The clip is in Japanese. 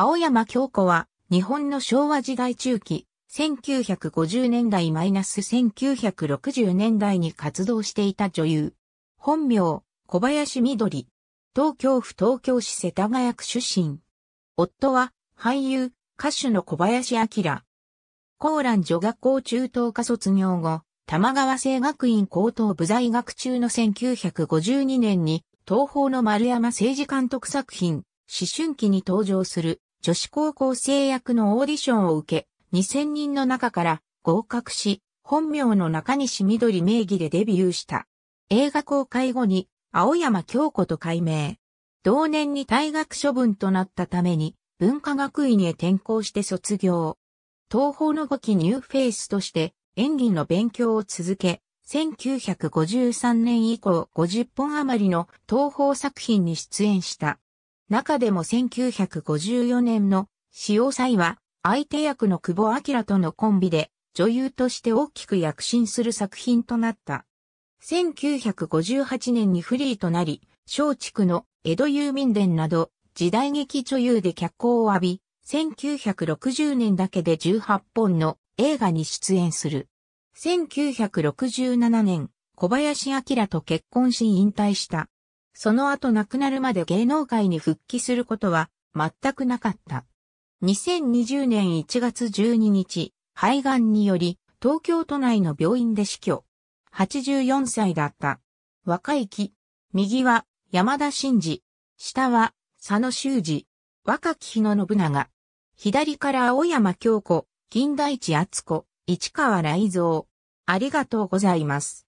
青山京子は、日本の昭和時代中期、1950年代 -1960 年代に活動していた女優。本名、小林緑。東京府東京市世田谷区出身。夫は、俳優、歌手の小林明。高蘭女学校中等科卒業後、玉川製学院高等部在学中の1952年に、東宝の丸山政治監督作品、思春期に登場する女子高校生役のオーディションを受け、2000人の中から合格し、本名の中西緑名義でデビューした。映画公開後に、青山京子と改名。同年に退学処分となったために、文化学院へ転校して卒業。東方の語期ニューフェイスとして演技の勉強を続け、1953年以降50本余りの東方作品に出演した。中でも1954年の潮祭は相手役の久保明とのコンビで女優として大きく躍進する作品となった。1958年にフリーとなり、松竹の江戸郵民伝など時代劇女優で脚光を浴び、1960年だけで18本の映画に出演する。1967年、小林明と結婚し引退した。その後亡くなるまで芸能界に復帰することは全くなかった。2020年1月12日、肺がんにより東京都内の病院で死去。84歳だった。若い木。右は山田真治。下は佐野修二。若き日野信長。左から青山京子、金田一厚子、市川雷蔵。ありがとうございます。